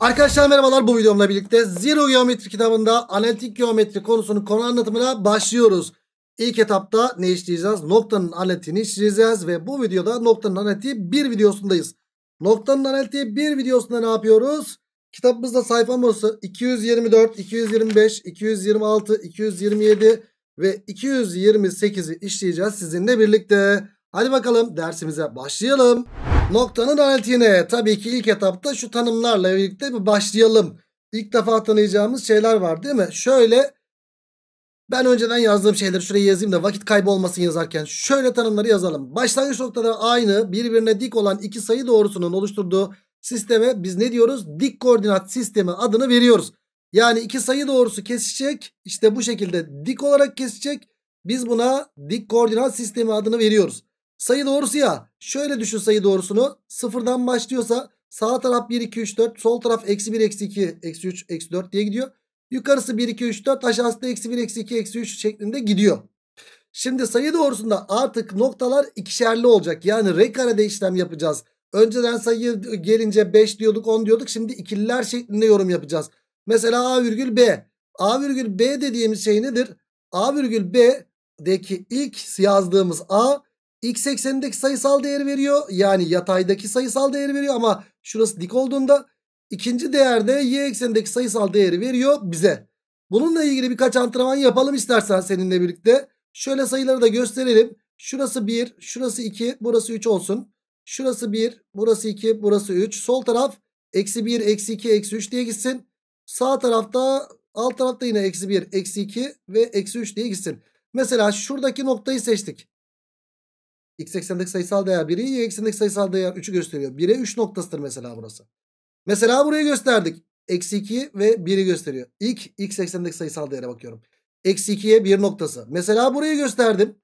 Arkadaşlar merhabalar bu videomla birlikte Zero Geometri kitabında analitik geometri konusunun konu anlatımına başlıyoruz. İlk etapta ne işleyeceğiz? Noktanın analitiğini işleyeceğiz ve bu videoda noktanın analitiği 1 videosundayız. Noktanın analitiği 1 videosunda ne yapıyoruz? Kitabımızda sayfa numarası 224, 225, 226, 227 ve 228'i işleyeceğiz sizinle birlikte. Hadi bakalım dersimize başlayalım. Noktanın altine tabii ki ilk etapta şu tanımlarla birlikte bir başlayalım. İlk defa tanıyacağımız şeyler var değil mi? Şöyle ben önceden yazdığım şeyleri şuraya yazayım da vakit kaybı olmasın yazarken. Şöyle tanımları yazalım. Başlangıç noktaları aynı birbirine dik olan iki sayı doğrusunun oluşturduğu sisteme biz ne diyoruz? Dik koordinat sistemi adını veriyoruz. Yani iki sayı doğrusu kesişecek. İşte bu şekilde dik olarak kesecek. Biz buna dik koordinat sistemi adını veriyoruz. Sayı doğrusu ya. Şöyle düşün sayı doğrusunu. Sıfırdan başlıyorsa sağ taraf 1, 2, 3, 4. Sol taraf eksi 1, eksi 2, eksi 3, eksi 4 diye gidiyor. Yukarısı 1, 2, 3, 4. Aşağısı da eksi 1, eksi 2, eksi 3 şeklinde gidiyor. Şimdi sayı doğrusunda artık noktalar ikişerli olacak. Yani R karede işlem yapacağız. Önceden sayı gelince 5 diyorduk 10 diyorduk. Şimdi ikililer şeklinde yorum yapacağız. Mesela A virgül B. A virgül B dediğimiz şey nedir? A virgül B'deki ilk yazdığımız A X eksenindeki sayısal değeri veriyor. Yani yataydaki sayısal değeri veriyor ama şurası dik olduğunda ikinci değerde Y eksenindeki sayısal değeri veriyor bize. Bununla ilgili birkaç antrenman yapalım istersen seninle birlikte. Şöyle sayıları da gösterelim. Şurası 1, şurası 2, burası 3 olsun. Şurası 1, burası 2, burası 3. Sol taraf eksi 1, eksi 2, eksi 3 diye gitsin. Sağ tarafta alt tarafta yine eksi 1, eksi 2 ve eksi 3 diye gitsin. Mesela şuradaki noktayı seçtik. X eksenindeki sayısal değer 1'i Y eksenindeki sayısal değer 3'ü gösteriyor. 1'e 3 noktasıdır mesela burası. Mesela burayı gösterdik. Eksi 2'yi ve 1'i gösteriyor. İlk X eksenindeki sayısal değere bakıyorum. Eksi 2'ye 1 noktası. Mesela burayı gösterdim.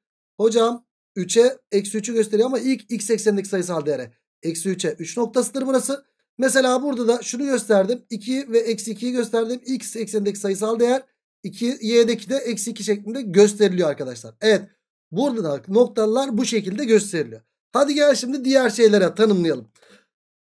Hocam 3'e eksi 3'ü gösteriyor ama ilk X eksenindeki sayısal değere. Eksi 3'e 3 noktasıdır burası. Mesela burada da şunu gösterdim. 2 ve eksi 2'yi gösterdim. X eksenindeki sayısal değer 2 y'deki de eksi 2 şeklinde gösteriliyor arkadaşlar. Evet Burada da noktalar bu şekilde gösteriliyor. Hadi gel şimdi diğer şeylere tanımlayalım.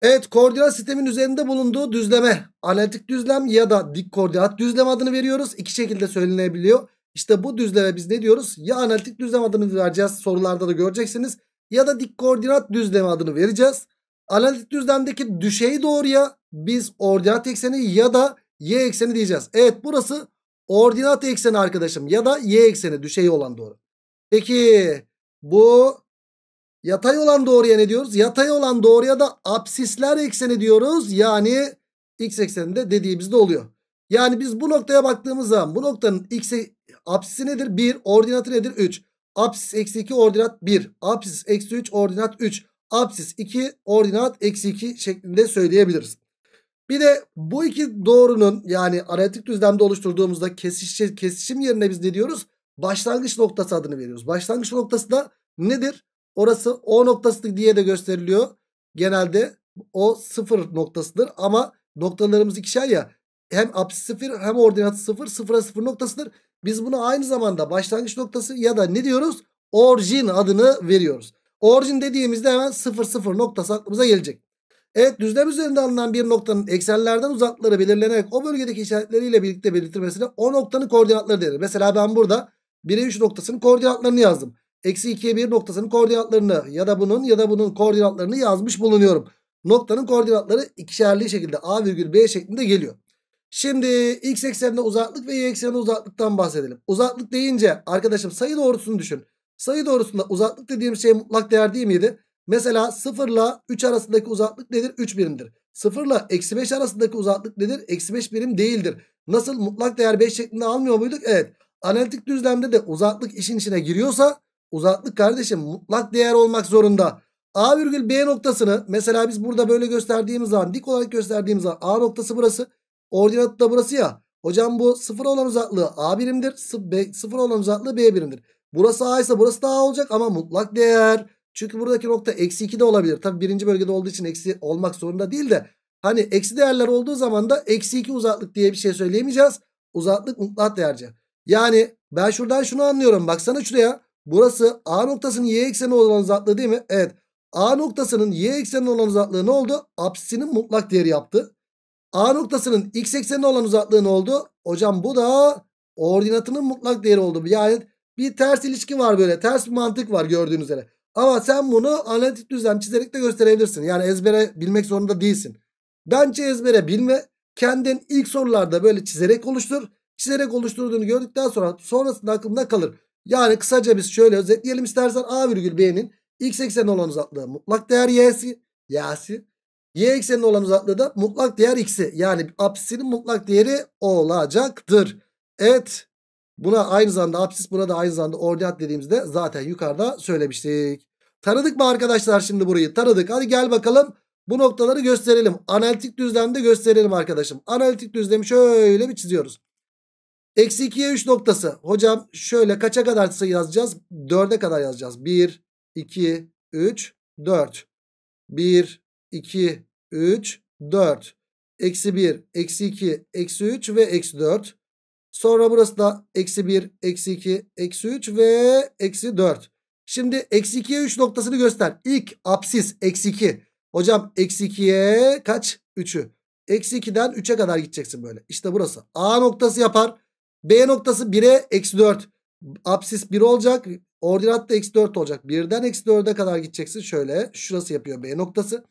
Evet koordinat sistemin üzerinde bulunduğu düzleme analitik düzlem ya da dik koordinat düzlem adını veriyoruz. İki şekilde söylenebiliyor. İşte bu düzleme biz ne diyoruz? Ya analitik düzlem adını vereceğiz sorularda da göreceksiniz. Ya da dik koordinat düzlemi adını vereceğiz. Analitik düzlemdeki düşey doğruya biz ordinat ekseni ya da y ekseni diyeceğiz. Evet burası ordinat ekseni arkadaşım ya da y ekseni düşey olan doğru. Peki bu yatay olan doğruya ne diyoruz? Yatay olan doğruya da apsisler ekseni diyoruz. Yani x ekseninde dediğimizde oluyor. Yani biz bu noktaya baktığımız zaman bu noktanın x e, apsisi nedir? 1. Ordinatı nedir? 3. Apsis eksi 2 ordinat 1. Apsis eksi 3 ordinat 3. Apsis 2 ordinat eksi 2 şeklinde söyleyebiliriz. Bir de bu iki doğrunun yani analitik düzlemde oluşturduğumuzda kesişim, kesişim yerine biz ne diyoruz? başlangıç noktası adını veriyoruz. Başlangıç noktası da nedir? Orası O noktasıdır diye de gösteriliyor. Genelde o sıfır noktasıdır ama noktalarımız ikişer ya. Hem apsis sıfır hem ordinatı sıfır sıfıra sıfır noktasıdır. Biz bunu aynı zamanda başlangıç noktası ya da ne diyoruz? Orjin adını veriyoruz. Orjin dediğimizde hemen sıfır sıfır noktası aklımıza gelecek. Evet düzlem üzerinde alınan bir noktanın eksenlerden uzakları belirlenerek o bölgedeki işaretleriyle birlikte belirtilmesine o noktanın koordinatları denir. Mesela ben burada 1'e 3 noktasının koordinatlarını yazdım. Eksi 2'ye 1 noktasının koordinatlarını ya da bunun ya da bunun koordinatlarını yazmış bulunuyorum. Noktanın koordinatları ikişerli şekilde A virgül B şeklinde geliyor. Şimdi x eksenine uzaklık ve y eksenine uzaklıktan bahsedelim. Uzaklık deyince arkadaşım sayı doğrusunu düşün. Sayı doğrusunda uzaklık dediğim şey mutlak değer değil miydi? Mesela 0 ile 3 arasındaki uzaklık nedir? 3 birimdir. 0 ile eksi 5 arasındaki uzaklık nedir? Eksi 5 birim değildir. Nasıl mutlak değer 5 şeklinde almıyor muyduk? Evet. Analitik düzlemde de uzaklık işin içine giriyorsa uzaklık kardeşim mutlak değer olmak zorunda. A virgül B noktasını mesela biz burada böyle gösterdiğimiz zaman dik olarak gösterdiğimiz zaman A noktası burası. Ordinatı da burası ya. Hocam bu sıfır olan uzaklığı A birimdir. Sıfır olan uzaklığı B birimdir. Burası A ise burası da A olacak ama mutlak değer. Çünkü buradaki nokta eksi 2 de olabilir. Tabi birinci bölgede olduğu için eksi olmak zorunda değil de. Hani eksi değerler olduğu zaman da eksi 2 uzaklık diye bir şey söyleyemeyeceğiz. Uzaklık mutlak değerce. Yani ben şuradan şunu anlıyorum. Baksana şuraya. Burası A noktasının y ekseni olan uzaklığı değil mi? Evet. A noktasının y ekseni olan uzaklığı ne oldu? Apsisinin mutlak değeri yaptı. A noktasının x ekseni olan uzaklığı ne oldu? Hocam bu da ordinatının mutlak değeri oldu. Yani bir ters ilişki var böyle. Ters bir mantık var gördüğünüz üzere. Ama sen bunu analitik düzlem çizerek de gösterebilirsin. Yani ezbere bilmek zorunda değilsin. Bence ezbere bilme. Kendin ilk sorularda böyle çizerek oluştur çizerek oluşturduğunu gördükten sonra sonrasında aklımda kalır. Yani kısaca biz şöyle özetleyelim istersen A virgül B'nin x ekseni olan uzaklığı mutlak değer y'si y'si y ekseni olan uzaklığı da mutlak değer x'i yani apsisinin mutlak değeri olacaktır. Evet buna aynı zamanda apsis buna da aynı zamanda ordinat dediğimizde zaten yukarıda söylemiştik. Tanıdık mı arkadaşlar şimdi burayı tanıdık hadi gel bakalım bu noktaları gösterelim analitik düzlemde gösterelim arkadaşım analitik düzlemi şöyle bir çiziyoruz. Eksi 2'ye 3 noktası. Hocam şöyle kaça kadar sayı yazacağız? 4'e kadar yazacağız. 1, 2, 3, 4. 1, 2, 3, 4. Eksi 1, eksi 2, eksi 3 ve eksi 4. Sonra burası da eksi 1, eksi 2, eksi 3 ve eksi 4. Şimdi eksi 2'ye 3 noktasını göster. İlk apsis eksi 2. Hocam eksi 2'ye kaç? 3'ü. Eksi 2'den 3'e kadar gideceksin böyle. İşte burası. A noktası yapar. B noktası 1'e eksi 4. Apsis 1 olacak. Ordinat da eksi 4 olacak. 1'den eksi 4'e kadar gideceksin. Şöyle şurası yapıyor B noktası.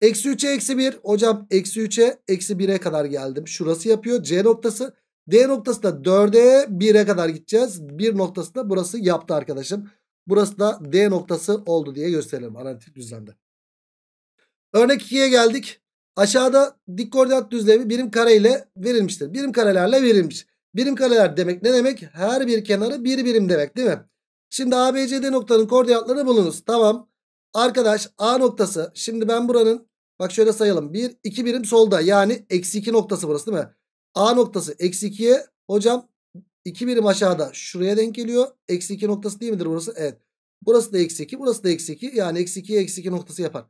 Eksi 3'e eksi 1. Hocam eksi 3'e eksi 1'e kadar geldim. Şurası yapıyor. C noktası. D noktası da 4'e 1'e kadar gideceğiz. 1 noktası da burası yaptı arkadaşım. Burası da D noktası oldu diye gösterelim analitik düzlemde. Örnek 2'ye geldik. Aşağıda dik koordinat düzlemi birim kare ile verilmiştir. Birim karelerle verilmiş. Birim kareler demek ne demek? Her bir kenarı bir birim demek değil mi? Şimdi ABCD noktanın koordinatlarını bulunuz. Tamam. Arkadaş A noktası. Şimdi ben buranın bak şöyle sayalım. 1, 2 birim solda. Yani eksi 2 noktası burası değil mi? A noktası eksi 2'ye hocam 2 birim aşağıda şuraya denk geliyor. Eksi 2 noktası değil midir burası? Evet. Burası da eksi 2. Burası da eksi 2. Yani eksi 2'ye eksi 2 noktası yapar.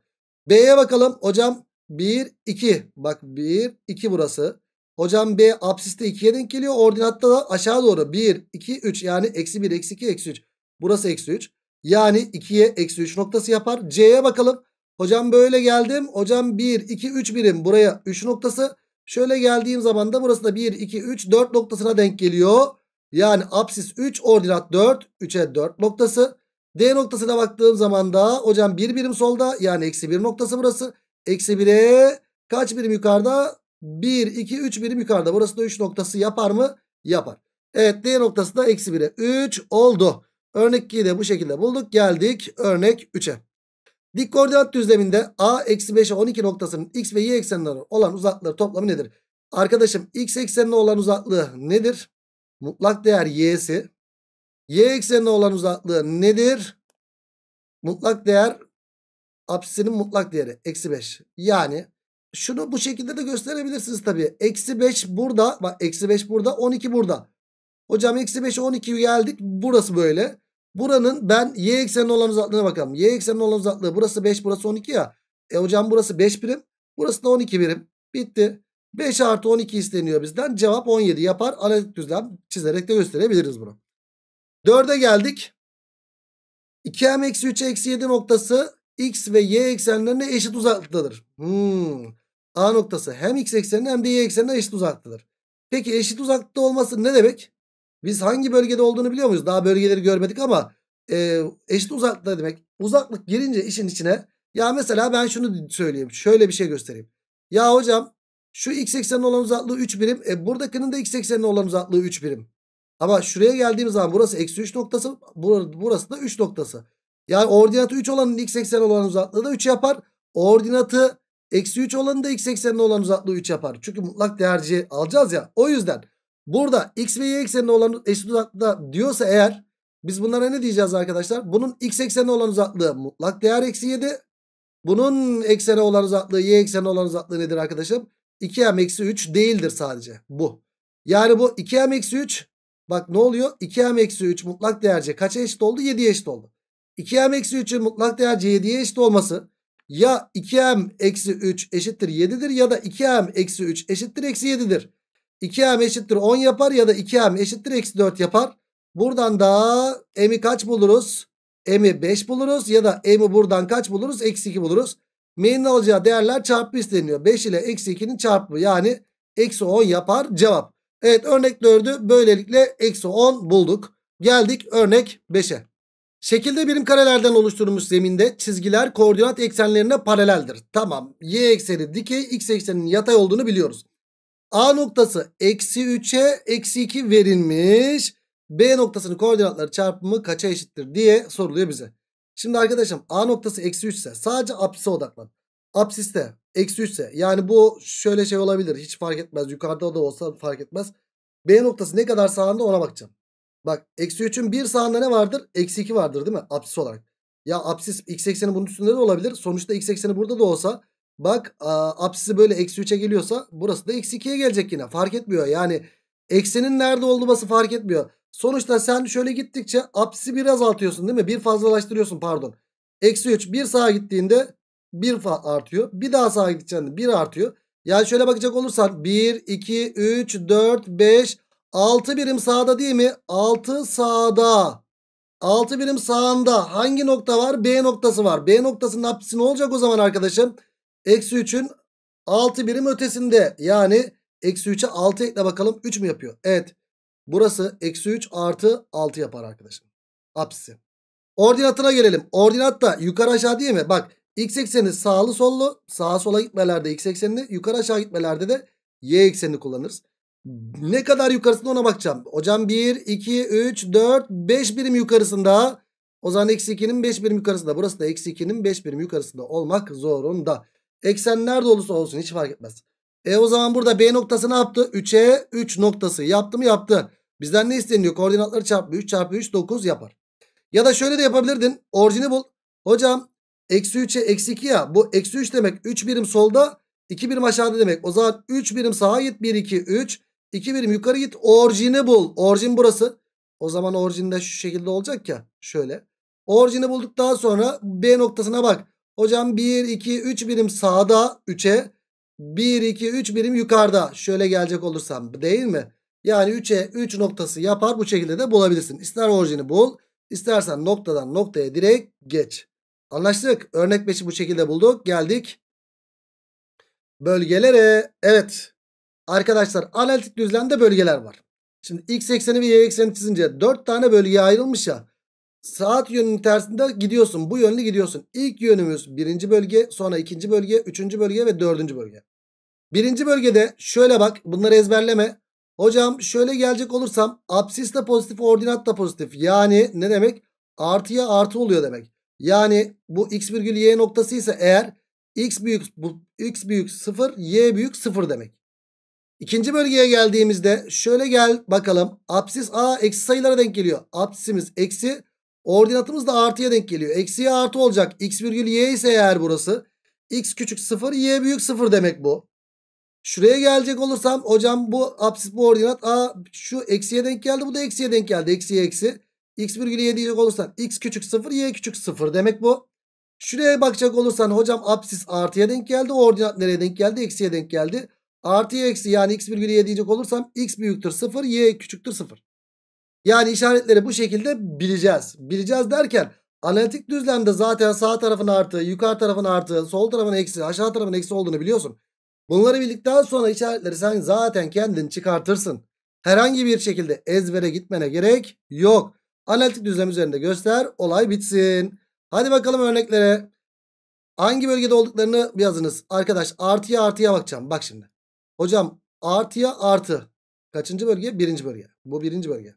B'ye bakalım. Hocam 1, 2. Bak 1, 2 burası. Hocam B apsiste 2'ye denk geliyor. Ordinatta da aşağı doğru 1, 2, 3 yani eksi 1, eksi 2, eksi 3. Burası eksi 3. Yani 2'ye eksi 3 noktası yapar. C'ye bakalım. Hocam böyle geldim. Hocam 1, 2, 3 birim. Buraya 3 noktası. Şöyle geldiğim zaman da burası da 1, 2, 3, 4 noktasına denk geliyor. Yani apsis 3, ordinat 4. 3'e 4 noktası. D noktasına baktığım zaman da hocam 1 birim solda. Yani eksi 1 noktası burası. Eksi 1'e kaç birim yukarıda? 1, 2, 3 birim yukarıda. Burası da 3 noktası yapar mı? Yapar. Evet D noktası da eksi 1'e 3 oldu. Örnek 2'yi de bu şekilde bulduk. Geldik örnek 3'e. Dik koordinat düzleminde A eksi 5'e 12 noktasının x ve y eksenleri olan uzaklığı toplamı nedir? Arkadaşım x eksenine olan uzaklığı nedir? Mutlak değer y'si. Y eksenine olan uzaklığı nedir? Mutlak değer apsisinin mutlak değeri eksi 5. Yani şunu bu şekilde de gösterebilirsiniz tabii. Eksi 5 burada. Bak eksi 5 burada. 12 burada. Hocam eksi 5'e 12 geldik. Burası böyle. Buranın ben y eksenine olan uzaklığına bakalım. Y eksenine olan uzaklığı burası 5 burası 12 ya. E hocam burası 5 birim. Burası da 12 birim. Bitti. 5 artı 12 isteniyor bizden. Cevap 17 yapar. Analitik düzlem çizerek de gösterebiliriz bunu. 4'e geldik. 2m eksi 3 eksi 7 noktası x ve y eksenlerine eşit uzaklıktadır. Hmm. A noktası hem x eksenine hem de y eksenine eşit uzaklıdır. Peki eşit uzaklıkta olması ne demek? Biz hangi bölgede olduğunu biliyor muyuz? Daha bölgeleri görmedik ama e, eşit uzaklıkta demek. Uzaklık girince işin içine ya mesela ben şunu söyleyeyim. Şöyle bir şey göstereyim. Ya hocam şu x eksenine olan uzaklığı 3 birim. E, buradakinin de x eksenine olan uzaklığı 3 birim. Ama şuraya geldiğimiz zaman burası eksi 3 noktası. Burası da 3 noktası. Yani ordinatı 3 olanın x ekseni olan uzaklığı da 3 yapar. Ordinatı Eksi 3 olanı da x eksenine olan uzaklığı 3 yapar. Çünkü mutlak değerci alacağız ya. O yüzden burada x ve y eksenine olan eşit uzaklıkta diyorsa eğer biz bunlara ne diyeceğiz arkadaşlar? Bunun x eksenine olan uzaklığı mutlak değer eksi 7. Bunun eksene olan uzaklığı y eksene olan uzaklığı nedir arkadaşım? 2m eksi 3 değildir sadece bu. Yani bu 2m eksi 3 bak ne oluyor? 2m eksi 3 mutlak değerce kaça eşit oldu? 7'ye eşit oldu. 2m eksi 3'ün mutlak değerce 7'ye eşit olması ya 2m eksi 3 eşittir 7'dir ya da 2m eksi 3 eşittir eksi 7'dir. 2m eşittir 10 yapar ya da 2m eşittir eksi 4 yapar. Buradan da m'i kaç buluruz? M'i 5 buluruz ya da m'i buradan kaç buluruz? Eksi 2 buluruz. M'nin alacağı değerler çarpı isteniyor. 5 ile eksi 2'nin çarpımı yani eksi 10 yapar cevap. Evet örnek 4'ü böylelikle eksi 10 bulduk. Geldik örnek 5'e. Şekilde birim karelerden oluşturulmuş zeminde çizgiler koordinat eksenlerine paraleldir. Tamam y ekseni dikey x ekseninin yatay olduğunu biliyoruz. A noktası eksi 3'e eksi 2 verilmiş. B noktasının koordinatları çarpımı kaça eşittir diye soruluyor bize. Şimdi arkadaşım A noktası eksi 3 ise sadece apsise odaklan. Apsiste eksi 3 ise yani bu şöyle şey olabilir hiç fark etmez yukarıda da olsa fark etmez. B noktası ne kadar sağında ona bakacağım. Bak eksi 3'ün bir sağında ne vardır? Eksi 2 vardır değil mi? Apsis olarak. Ya apsis x ekseni bunun üstünde de olabilir. Sonuçta x ekseni burada da olsa bak a, apsisi böyle eksi 3'e geliyorsa burası da eksi 2'ye gelecek yine. Fark etmiyor yani eksenin nerede olması fark etmiyor. Sonuçta sen şöyle gittikçe apsisi bir azaltıyorsun değil mi? Bir fazlalaştırıyorsun pardon. Eksi 3 bir sağa gittiğinde bir artıyor. Bir daha sağa gideceğinde bir artıyor. Yani şöyle bakacak olursan 1, 2, 3, 4, 5, 6 birim sağda değil mi? 6 sağda. 6 birim sağında hangi nokta var? B noktası var. B noktasının apsisi ne olacak o zaman arkadaşım? Eksi 3'ün 6 birim ötesinde. Yani eksi 3'e 6 ekle bakalım. 3 mü yapıyor? Evet. Burası eksi 3 artı 6 yapar arkadaşım. Apsisi. Ordinatına gelelim. Ordinat da yukarı aşağı değil mi? Bak x ekseni sağlı sollu. Sağa sola gitmelerde x eksenini. Yukarı aşağı gitmelerde de y eksenini kullanırız. Ne kadar yukarısında ona bakacağım. Hocam 1, 2, 3, 4, 5 birim yukarısında. O zaman eksi 2'nin 5 birim yukarısında. Burası da eksi 2'nin 5 birim yukarısında olmak zorunda. Eksen nerede olursa olsun hiç fark etmez. E o zaman burada B noktası ne yaptı? 3'e 3 noktası yaptı mı yaptı. Bizden ne isteniyor? Koordinatları çarpı 3 çarpı 3 9 yapar. Ya da şöyle de yapabilirdin. Orijini bul. Hocam eksi 3'e eksi 2 ya. Bu eksi 3 demek 3 birim solda 2 birim aşağıda demek. O zaman 3 birim sağa git 1 2 3. 2 birim yukarı git. Orijini bul. Orijin burası. O zaman de şu şekilde olacak ya. Şöyle. Orijini daha sonra B noktasına bak. Hocam 1, 2, 3 birim sağda 3'e. 1, 2, 3 birim yukarıda. Şöyle gelecek olursam değil mi? Yani 3'e 3 noktası yapar. Bu şekilde de bulabilirsin. İster orijini bul. istersen noktadan noktaya direkt geç. Anlaştık. Örnek 5'i bu şekilde bulduk. Geldik. Bölgelere. Evet. Arkadaşlar analitik düzlemde bölgeler var. Şimdi x ekseni ve y ekseni çizince 4 tane bölgeye ayrılmış ya. Saat yönünün tersinde gidiyorsun. Bu yönlü gidiyorsun. İlk yönümüz birinci bölge, sonra ikinci bölge, üçüncü bölge ve dördüncü bölge. Birinci bölgede şöyle bak bunları ezberleme. Hocam şöyle gelecek olursam absis de pozitif ordinat da pozitif. Yani ne demek? Artıya artı oluyor demek. Yani bu x virgül y noktası ise eğer x büyük x büyük 0 y büyük 0 demek. İkinci bölgeye geldiğimizde şöyle gel bakalım. Apsis A eksi sayılara denk geliyor. Apsisimiz eksi ordinatımız da artıya denk geliyor. Eksiye artı olacak. X virgül Y ise eğer burası. X küçük 0 Y büyük 0 demek bu. Şuraya gelecek olursam hocam bu apsis bu ordinat A şu eksiye denk geldi bu da eksiye denk geldi. Eksiye eksi. X virgül Y diyecek olursan X küçük 0 Y küçük 0 demek bu. Şuraya bakacak olursan hocam apsis artıya denk geldi. Ordinat nereye denk geldi? Eksiye denk geldi. Artı eksi yani x virgülü y diyecek olursam x büyüktür 0 y küçüktür 0. Yani işaretleri bu şekilde bileceğiz. Bileceğiz derken analitik düzlemde zaten sağ tarafın artı, yukarı tarafın artı, sol tarafın eksi, aşağı tarafın eksi olduğunu biliyorsun. Bunları bildikten sonra işaretleri sen zaten kendin çıkartırsın. Herhangi bir şekilde ezbere gitmene gerek yok. Analitik düzlem üzerinde göster olay bitsin. Hadi bakalım örneklere. Hangi bölgede olduklarını bir yazınız. Arkadaş artıya artıya bakacağım. Bak şimdi. Hocam artıya artı. Kaçıncı bölge? Birinci bölge. Bu birinci bölge.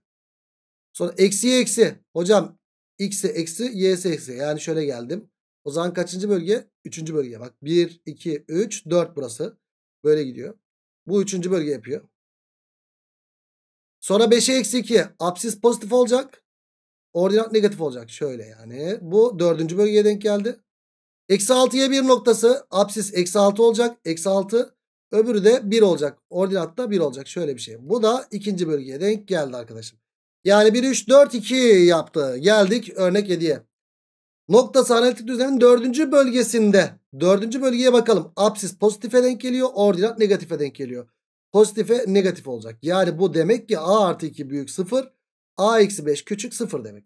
Sonra eksiye eksi. Hocam x'e eksi y'se eksi. Yani şöyle geldim. O zaman kaçıncı bölge? Üçüncü bölge. Bak 1, 2, 3, 4 burası. Böyle gidiyor. Bu üçüncü bölge yapıyor. Sonra 5'e eksi 2. Apsis pozitif olacak. Ordinat negatif olacak. Şöyle yani. Bu dördüncü bölgeye denk geldi. Eksi 6'ya bir noktası. Apsis eksi 6 olacak. Eksi 6. Öbürü de 1 olacak. Ordinatta 1 olacak. Şöyle bir şey. Bu da ikinci bölgeye denk geldi arkadaşım. Yani 1, 3, 4, 2 yaptı. Geldik örnek 7'ye. Noktası analitik düzlemin dördüncü bölgesinde. Dördüncü bölgeye bakalım. Apsis pozitife denk geliyor. Ordinat negatife denk geliyor. Pozitife negatif olacak. Yani bu demek ki a artı 2 büyük 0. a eksi 5 küçük 0 demek.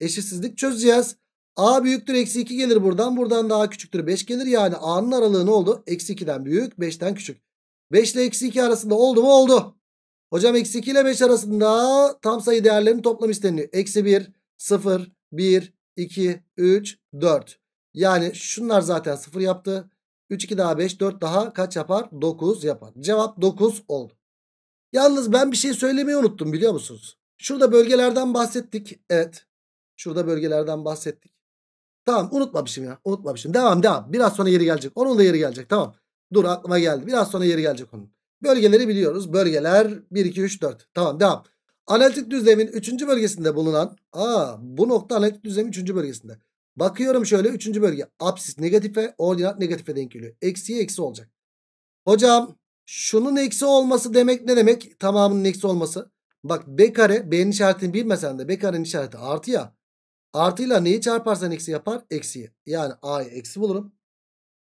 Eşitsizlik çözeceğiz. A büyüktür eksi 2 gelir buradan. Buradan daha küçüktür 5 gelir. Yani A'nın aralığı ne oldu? Eksi 2'den büyük 5'ten küçük. 5 ile eksi 2 arasında oldu mu? Oldu. Hocam eksi 2 ile 5 arasında tam sayı değerlerinin toplam isteniyor. Eksi 1, 0, 1, 2, 3, 4. Yani şunlar zaten 0 yaptı. 3, 2 daha 5, 4 daha kaç yapar? 9 yapar. Cevap 9 oldu. Yalnız ben bir şey söylemeyi unuttum biliyor musunuz? Şurada bölgelerden bahsettik. Evet. Şurada bölgelerden bahsettik. Tamam unutmamışım ya. Unutmamışım. Devam devam. Biraz sonra yeri gelecek. Onun da yeri gelecek. Tamam. Dur aklıma geldi. Biraz sonra yeri gelecek onun. Bölgeleri biliyoruz. Bölgeler 1, 2, 3, 4. Tamam devam. Analitik düzlemin 3. bölgesinde bulunan. Aa bu nokta analitik düzlemin 3. bölgesinde. Bakıyorum şöyle 3. bölge. Apsis negatife ordinat negatife denk geliyor. Eksiye eksi olacak. Hocam şunun eksi olması demek ne demek? Tamamının eksi olması. Bak b kare b'nin işaretini bilmesen de b karenin işareti artı ya. Artıyla neyi çarparsan eksi yapar? Eksiyi. Yani a'yı eksi bulurum.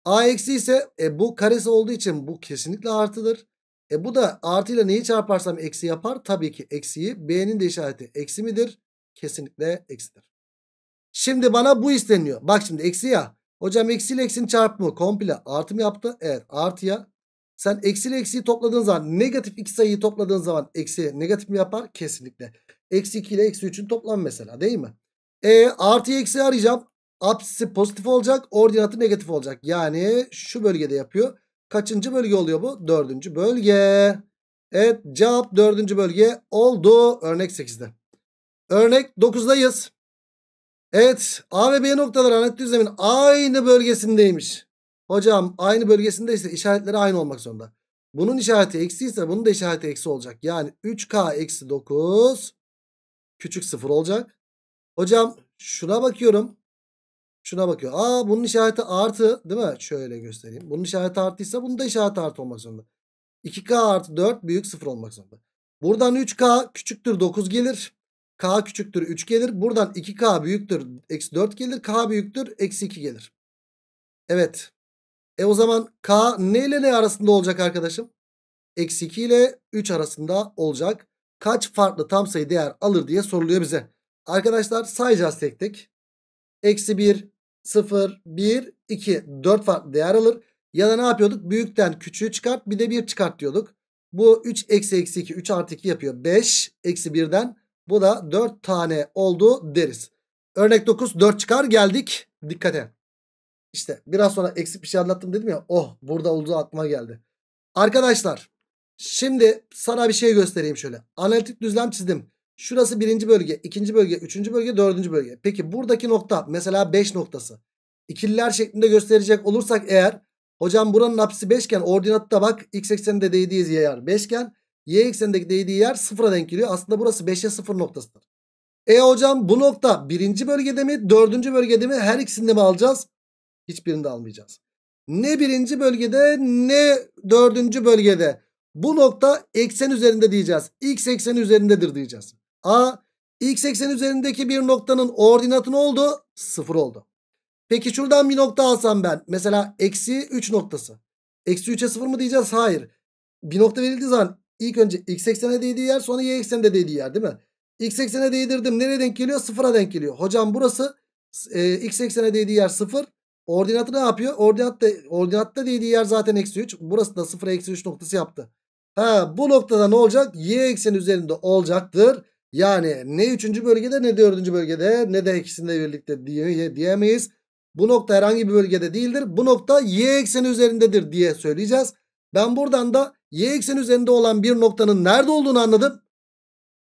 a eksi ise e, bu karesi olduğu için bu kesinlikle artıdır. E bu da artıyla neyi çarparsam eksi yapar? Tabii ki eksiyi. B'nin de işareti eksi midir? Kesinlikle eksidir. Şimdi bana bu isteniyor. Bak şimdi eksi ya. Hocam eksi ile eksinin çarpımı komple artım yaptı. Evet ya Sen eksi ile eksiyi topladığın zaman negatif iki sayıyı topladığın zaman eksi negatif mi yapar? Kesinlikle. Eksi 2 ile eksi 3'ün toplamı mesela değil mi? E artı eksi arayacağım. Apsisi pozitif olacak. Ordinatı negatif olacak. Yani şu bölgede yapıyor. Kaçıncı bölge oluyor bu? Dördüncü bölge. Evet cevap dördüncü bölge oldu. Örnek 8'de. Örnek 9'dayız. Evet A ve B noktaları analitik düzlemin aynı bölgesindeymiş. Hocam aynı bölgesindeyse işaretleri aynı olmak zorunda. Bunun işareti eksi ise bunun da işareti eksi olacak. Yani 3K eksi 9 küçük 0 olacak. Hocam şuna bakıyorum. Şuna bakıyorum. Aa bunun işareti artı değil mi? Şöyle göstereyim. Bunun işareti artıysa bunun da işareti artı olmak zorunda. 2K artı 4 büyük 0 olmak zorunda. Buradan 3K küçüktür 9 gelir. K küçüktür 3 gelir. Buradan 2K büyüktür eksi 4 gelir. K büyüktür eksi 2 gelir. Evet. E o zaman K ne ile ne arasında olacak arkadaşım? Eksi 2 ile 3 arasında olacak. Kaç farklı tam sayı değer alır diye soruluyor bize. Arkadaşlar sayacağız tek tek. Eksi 1, 0, 1, 2. 4 farklı değer alır. Ya da ne yapıyorduk? Büyükten küçüğü çıkart bir de 1 çıkart diyorduk. Bu 3 eksi eksi 2 3 artı 2 yapıyor. 5 eksi 1'den bu da 4 tane oldu deriz. Örnek 9 4 çıkar geldik. Dikkat et. İşte biraz sonra eksik bir şey anlattım dedim ya. Oh burada olduğu aklıma geldi. Arkadaşlar şimdi sana bir şey göstereyim şöyle. Analitik düzlem çizdim. Şurası birinci bölge, ikinci bölge, üçüncü bölge, dördüncü bölge. Peki buradaki nokta mesela 5 noktası. İkililer şeklinde gösterecek olursak eğer hocam buranın apsisi 5 iken ordinatta bak x ekseninde değdiği yer 5 iken y eksenindeki değdiği yer sıfıra denk geliyor. Aslında burası 5'e 0 noktasıdır. E hocam bu nokta birinci bölgede mi dördüncü bölgede mi her ikisinde mi alacağız? Hiçbirinde almayacağız. Ne birinci bölgede ne dördüncü bölgede. Bu nokta eksen üzerinde diyeceğiz. X ekseni üzerindedir diyeceğiz. A x eksen üzerindeki bir noktanın ordinatı ne oldu? 0 oldu. Peki şuradan bir nokta alsam ben. Mesela eksi 3 noktası. Eksi 3'e 0 mı diyeceğiz? Hayır. Bir nokta verildiği zaman ilk önce x eksene değdiği yer sonra y eksene değdiği yer değil mi? X eksene değdirdim. Nereye denk geliyor? Sıfıra denk geliyor. Hocam burası e, x eksene değdiği yer sıfır. Ordinatı ne yapıyor? Ordinat da, ordinatta değdiği yer zaten eksi 3. Burası da 0 eksi 3 noktası yaptı. Ha, bu noktada ne olacak? Y ekseni üzerinde olacaktır. Yani ne üçüncü bölgede ne dördüncü bölgede ne de ikisinde birlikte diye, diyemeyiz. Bu nokta herhangi bir bölgede değildir. Bu nokta y ekseni üzerindedir diye söyleyeceğiz. Ben buradan da y ekseni üzerinde olan bir noktanın nerede olduğunu anladım.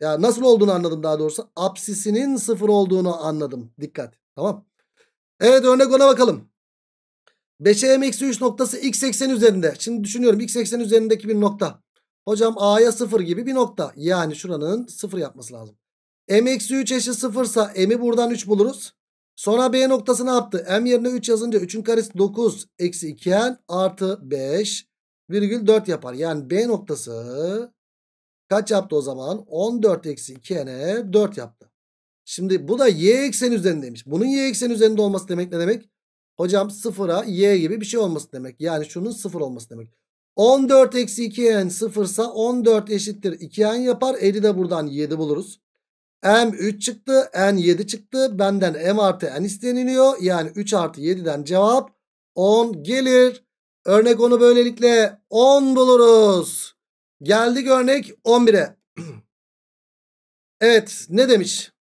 Ya nasıl olduğunu anladım daha doğrusu. Apsisinin sıfır olduğunu anladım. Dikkat. Tamam. Evet örnek ona bakalım. 5'e m-3 noktası x ekseni üzerinde. Şimdi düşünüyorum x ekseni üzerindeki bir nokta. Hocam A'ya 0 gibi bir nokta. Yani şuranın 0 yapması lazım. M eksi 3 eşit 0 ise M'i buradan 3 buluruz. Sonra B noktasını ne yaptı? M yerine 3 yazınca 3'ün karesi 9 eksi 2 n artı 5 virgül 4 yapar. Yani B noktası kaç yaptı o zaman? 14 eksi 2 n'e 4 yaptı. Şimdi bu da y ekseni üzerindeymiş. Bunun y ekseni üzerinde olması demek ne demek? Hocam 0'a y gibi bir şey olması demek. Yani şunun 0 olması demek. 14 eksi 2n sıfırsa 14 eşittir 2n yapar. 50 de buradan 7 buluruz. M 3 çıktı. N 7 çıktı. Benden M artı N isteniliyor. Yani 3 artı 7'den cevap 10 gelir. Örnek onu böylelikle 10 buluruz. Geldik örnek 11'e. evet ne demiş?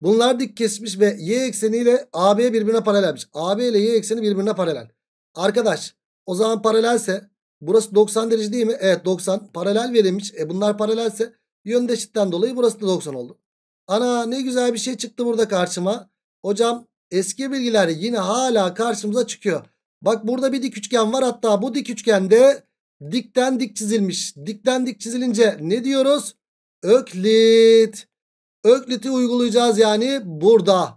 Bunlar dik kesmiş ve y ekseniyle AB birbirine paralelmiş. AB ile y ekseni birbirine paralel. Arkadaş o zaman paralelse Burası 90 derece değil mi? Evet 90. Paralel verilmiş. E bunlar paralelse yön dolayı burası da 90 oldu. Ana ne güzel bir şey çıktı burada karşıma. Hocam eski bilgiler yine hala karşımıza çıkıyor. Bak burada bir dik üçgen var. Hatta bu dik üçgende dikten dik çizilmiş. Dikten dik çizilince ne diyoruz? Öklit. Öklit'i uygulayacağız yani burada.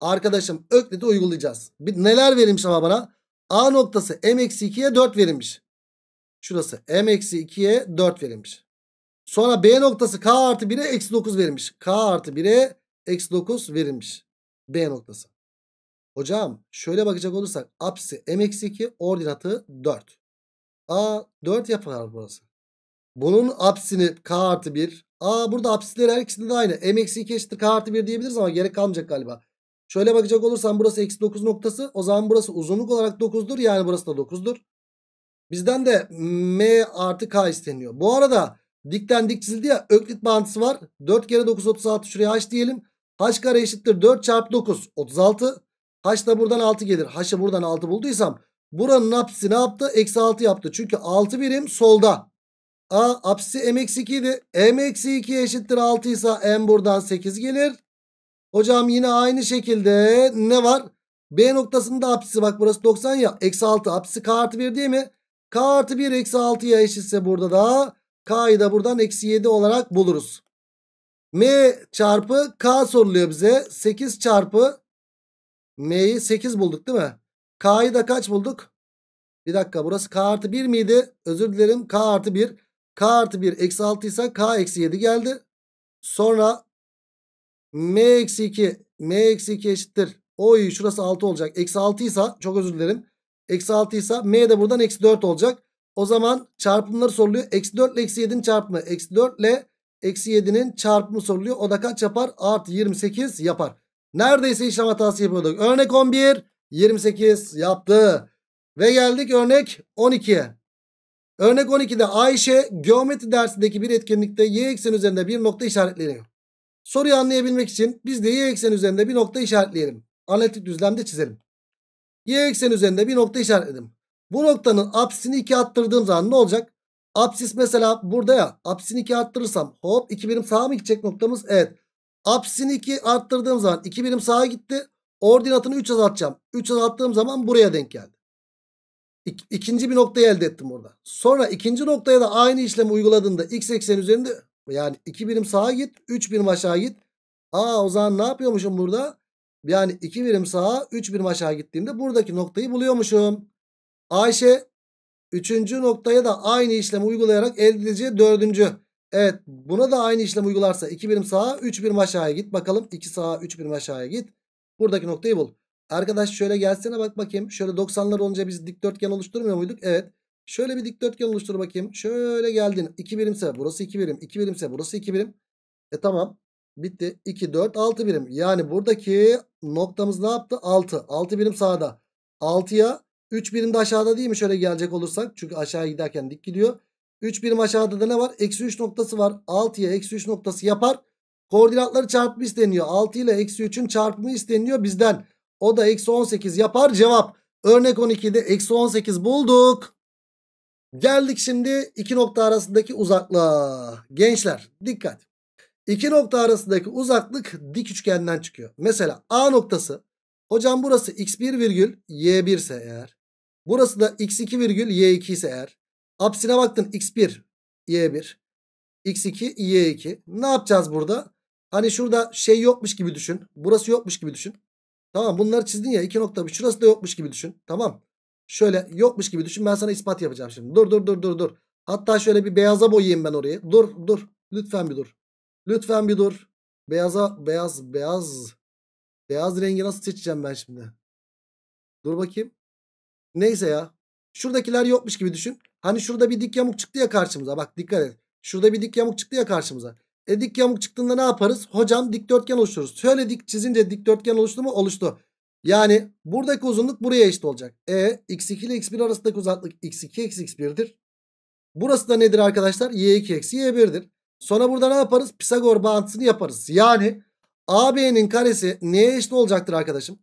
Arkadaşım öklit'i uygulayacağız. Bir, neler verilmiş ama bana? A noktası m-2'ye 4 verilmiş. Şurası m-2'ye eksi 4 verilmiş. Sonra B noktası K artı 1'e eksi 9 verilmiş. K artı 1'e eksi 9 verilmiş. B noktası. Hocam şöyle bakacak olursak apsisi m-2 eksi ordinatı 4. A 4 yapar burası. Bunun apsini K artı 1. A burada apsiler her ikisinde de aynı. M-2 eksi eşittir K artı 1 diyebiliriz ama gerek kalmayacak galiba. Şöyle bakacak olursam burası eksi 9 noktası. O zaman burası uzunluk olarak 9'dur. Yani burası da 9'dur. Bizden de m artı k isteniyor. Bu arada dikten dik çizildi ya öklit bağıntısı var. 4 kere 9 36 şuraya h diyelim. h kare eşittir 4 çarpı 9 36. h da buradan 6 gelir. h'ı buradan 6 bulduysam buranın apsisi ne yaptı? Eksi 6 yaptı. Çünkü 6 birim solda. A apsisi m eksi 2 idi. m eksi 2 eşittir 6 ise m buradan 8 gelir. Hocam yine aynı şekilde ne var? B noktasında apsisi bak burası 90 ya. Eksi 6 apsisi k artı 1 değil mi? K artı 1 eksi 6'ya eşitse burada da K'yı da buradan eksi 7 olarak buluruz. M çarpı K soruluyor bize. 8 çarpı M'yi 8 bulduk değil mi? K'yı da kaç bulduk? Bir dakika burası K artı 1 miydi? Özür dilerim K artı 1. K artı 1 eksi 6 ise K eksi 7 geldi. Sonra M eksi 2. M eksi 2 eşittir. Oy şurası 6 olacak. Eksi 6 ise çok özür dilerim. Eksi 6 ise m de buradan eksi 4 olacak. O zaman çarpımları soruluyor. Eksi 4 ile eksi 7'nin çarpımı. Eksi 4 ile eksi 7'nin çarpımı soruluyor. O da kaç yapar? Artı 28 yapar. Neredeyse işlem hatası yapıyorduk. Örnek 11 28 yaptı. Ve geldik örnek 12'ye. Örnek 12'de Ayşe geometri dersindeki bir etkinlikte y ekseni üzerinde bir nokta işaretleniyor. Soruyu anlayabilmek için biz de y ekseni üzerinde bir nokta işaretleyelim. Analitik düzlemde çizelim. Y eksen üzerinde bir nokta işaretledim. Bu noktanın apsisini 2 attırdığım zaman ne olacak? Apsis mesela burada ya. Apsisini 2 arttırırsam hop 2 birim sağa mı gidecek noktamız? Evet. Apsisini 2 arttırdığım zaman 2 birim sağa gitti. Ordinatını 3 azaltacağım. 3 azalttığım zaman buraya denk geldi. İk, ikinci bir noktayı elde ettim burada. Sonra ikinci noktaya da aynı işlemi uyguladığında x ekseni üzerinde yani 2 birim sağa git 3 birim aşağı git. Aa o zaman ne yapıyormuşum burada? Yani 2 birim sağa 3 birim aşağı gittiğimde buradaki noktayı buluyormuşum. Ayşe 3. noktaya da aynı işlemi uygulayarak elde edeceği 4. Evet buna da aynı işlem uygularsa 2 birim sağa 3 birim aşağıya git. Bakalım 2 sağa 3 birim aşağıya git. Buradaki noktayı bul. Arkadaş şöyle gelsene bak bakayım. Şöyle 90'lar olunca biz dikdörtgen oluşturmuyor muyduk? Evet. Şöyle bir dikdörtgen oluştur bakayım. Şöyle geldin. 2 birimse burası 2 birim. 2 birimse burası 2 birim. E tamam. Bitti. 2, 4, 6 birim. Yani buradaki noktamız ne yaptı? 6. 6 birim sağda. 6'ya 3 birim de aşağıda değil mi? Şöyle gelecek olursak. Çünkü aşağı giderken dik gidiyor. 3 birim aşağıda da ne var? Eksi 3 noktası var. 6'ya eksi 3 noktası yapar. Koordinatları çarpımı isteniyor. 6 ile eksi 3'ün çarpımı isteniyor bizden. O da eksi 18 yapar. Cevap. Örnek 12'de eksi 18 bulduk. Geldik şimdi iki nokta arasındaki uzaklığa. Gençler dikkat. İki nokta arasındaki uzaklık dik üçgenden çıkıyor. Mesela A noktası. Hocam burası x1 virgül y1 ise eğer. Burası da x2 virgül y2 ise eğer. Apsine baktın x1 y1 x2 y2. Ne yapacağız burada? Hani şurada şey yokmuş gibi düşün. Burası yokmuş gibi düşün. Tamam bunları çizdin ya iki nokta. Şurası da yokmuş gibi düşün. Tamam. Şöyle yokmuş gibi düşün. Ben sana ispat yapacağım şimdi. Dur dur dur dur dur. Hatta şöyle bir beyaza boyayayım ben orayı. Dur dur. Lütfen bir dur. Lütfen bir dur. Beyaza beyaz beyaz beyaz rengi nasıl seçeceğim ben şimdi? Dur bakayım. Neyse ya. Şuradakiler yokmuş gibi düşün. Hani şurada bir dik yamuk çıktı ya karşımıza. Bak dikkat et. Şurada bir dik yamuk çıktı ya karşımıza. E dik yamuk çıktığında ne yaparız? Hocam dikdörtgen oluştururuz. Şöyle dik çizince dikdörtgen oluştu mu? Oluştu. Yani buradaki uzunluk buraya eşit olacak. E x2 ile x1 arasındaki uzaklık x2 x1'dir. Burası da nedir arkadaşlar? y2 eksi y1'dir. Sonra burada ne yaparız? Pisagor bağıntısını yaparız. Yani AB'nin karesi neye eşit olacaktır arkadaşım?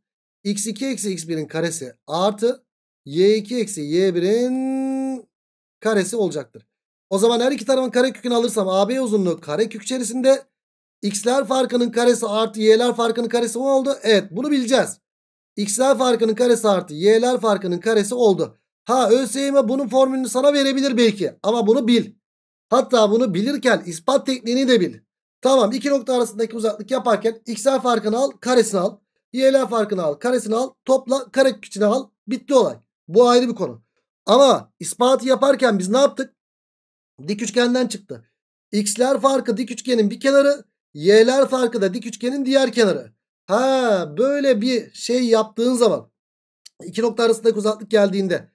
x2 eksi x1'in karesi artı y2 eksi y1'in karesi olacaktır. O zaman her iki tarafın karekökünü alırsam AB uzunluğu karekök içerisinde x'ler farkının karesi artı y'ler farkının karesi oldu? Evet bunu bileceğiz. x'ler farkının karesi artı y'ler farkının karesi oldu. Ha ÖSYM bunun formülünü sana verebilir belki ama bunu bil. Hatta bunu bilirken ispat tekniğini de bil. Tamam iki nokta arasındaki uzaklık yaparken x'ler farkını al karesini al. Y'ler farkını al karesini al. Topla kare içine al. Bitti olay. Bu ayrı bir konu. Ama ispatı yaparken biz ne yaptık? Dik üçgenden çıktı. X'ler farkı dik üçgenin bir kenarı. Y'ler farkı da dik üçgenin diğer kenarı. Ha böyle bir şey yaptığın zaman iki nokta arasındaki uzaklık geldiğinde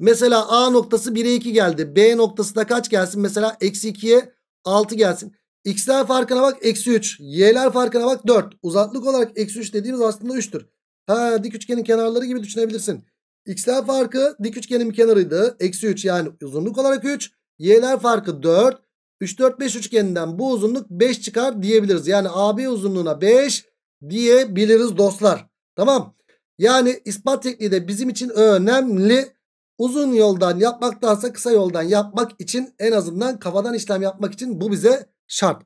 Mesela A noktası 1'e 2 geldi. B noktası da kaç gelsin? Mesela eksi 2'ye 6 gelsin. X'ler farkına bak eksi 3. Y'ler farkına bak 4. Uzaklık olarak eksi 3 dediğimiz aslında 3'tür. Ha dik üçgenin kenarları gibi düşünebilirsin. X'ler farkı dik üçgenin bir kenarıydı. Eksi 3 yani uzunluk olarak 3. Y'ler farkı 4. 3 4 5 üçgeninden bu uzunluk 5 çıkar diyebiliriz. Yani AB uzunluğuna 5 diyebiliriz dostlar. Tamam. Yani ispat tekniği de bizim için önemli. Uzun yoldan yapmaktansa kısa yoldan yapmak için en azından kafadan işlem yapmak için bu bize şart.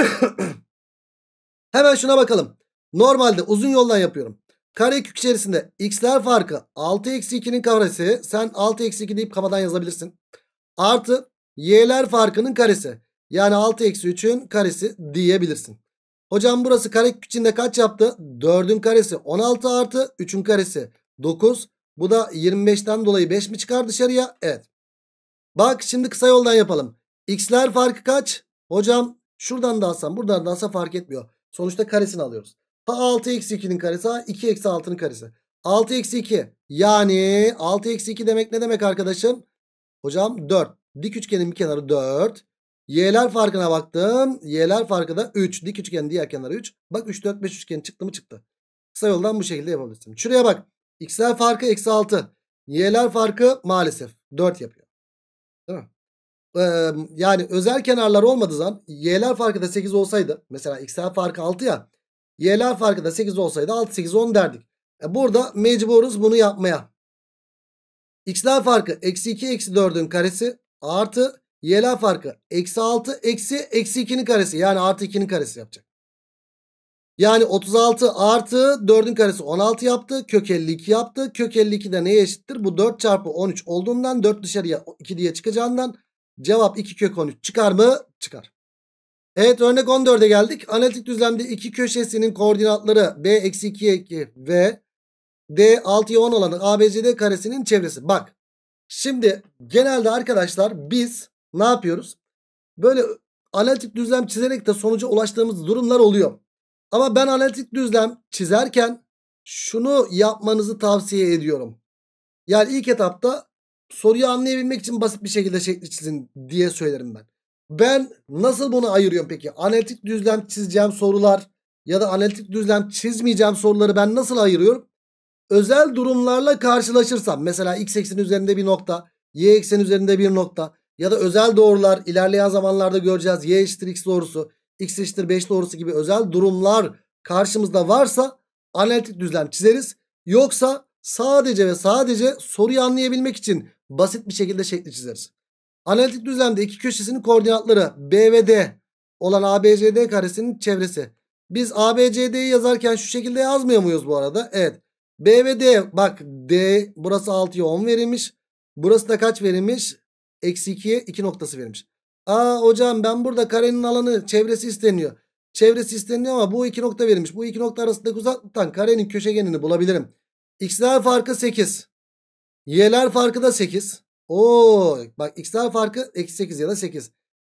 Hemen şuna bakalım. Normalde uzun yoldan yapıyorum. Karekök içerisinde x'ler farkı 6 eksi 2'nin karesi. Sen 6 eksi 2 deyip kafadan yazabilirsin. Artı y'ler farkının karesi. Yani 6 eksi 3'ün karesi diyebilirsin. Hocam burası karekök içinde kaç yaptı? 4'ün karesi 16 artı 3'ün karesi 9. Bu da 25'ten dolayı 5 mi çıkar dışarıya? Evet. Bak şimdi kısa yoldan yapalım. X'ler farkı kaç? Hocam şuradan da alsam buradan da alsam fark etmiyor. Sonuçta karesini alıyoruz. Ha 6 eksi 2'nin karesi ha 2 eksi 6'nın karesi. 6 eksi 2 yani 6 eksi 2 demek ne demek arkadaşım? Hocam 4. Dik üçgenin bir kenarı 4. Y'ler farkına baktım. Y'ler farkı da 3. Dik üçgenin diğer kenarı 3. Bak 3 4 5 üçgeni çıktı mı çıktı. Kısa yoldan bu şekilde yapabilirsin. Şuraya bak. X'ler farkı eksi 6. Y'ler farkı maalesef 4 yapıyor. Değil mi? Ee, yani özel kenarlar olmadığı zaman Y'ler farkı da 8 olsaydı. Mesela X'ler farkı 6 ya. Y'ler farkı da 8 olsaydı 6, 8, 10 derdik. E burada mecburuz bunu yapmaya. X'ler farkı eksi 2, eksi 4'ün karesi artı Y'ler farkı eksi 6, eksi eksi 2'nin karesi. Yani artı 2'nin karesi yapacak. Yani 36 artı 4'ün karesi 16 yaptı. Kök 52 yaptı. Kök 52 de neye eşittir? Bu 4 çarpı 13 olduğundan 4 dışarıya 2 diye çıkacağından cevap 2 kök 13 çıkar mı? Çıkar. Evet örnek 14'e geldik. Analitik düzlemde iki köşesinin koordinatları B eksi 2, 2 ve D 6'ya 10 olan ABCD karesinin çevresi. Bak şimdi genelde arkadaşlar biz ne yapıyoruz? Böyle analitik düzlem çizerek de sonuca ulaştığımız durumlar oluyor. Ama ben analitik düzlem çizerken şunu yapmanızı tavsiye ediyorum. Yani ilk etapta soruyu anlayabilmek için basit bir şekilde şekli çizin diye söylerim ben. Ben nasıl bunu ayırıyorum peki? Analitik düzlem çizeceğim sorular ya da analitik düzlem çizmeyeceğim soruları ben nasıl ayırıyorum? Özel durumlarla karşılaşırsam mesela x ekseni üzerinde bir nokta, y ekseni üzerinde bir nokta ya da özel doğrular ilerleyen zamanlarda göreceğiz y eşittir x doğrusu x eşittir 5 doğrusu gibi özel durumlar karşımızda varsa analitik düzlem çizeriz. Yoksa sadece ve sadece soruyu anlayabilmek için basit bir şekilde şekli çizeriz. Analitik düzlemde iki köşesinin koordinatları B ve D olan ABCD karesinin çevresi. Biz ABCD'yi yazarken şu şekilde yazmıyor muyuz bu arada? Evet. B ve D bak D burası 6'ya 10 verilmiş. Burası da kaç verilmiş? Eksi 2'ye 2 noktası verilmiş. Aa hocam ben burada karenin alanı çevresi isteniyor. Çevresi isteniyor ama bu iki nokta verilmiş. Bu iki nokta arasındaki uzaklıktan karenin köşegenini bulabilirim. X'ler farkı 8. Y'ler farkı da 8. Oo bak x'ler farkı eksi 8 ya da 8.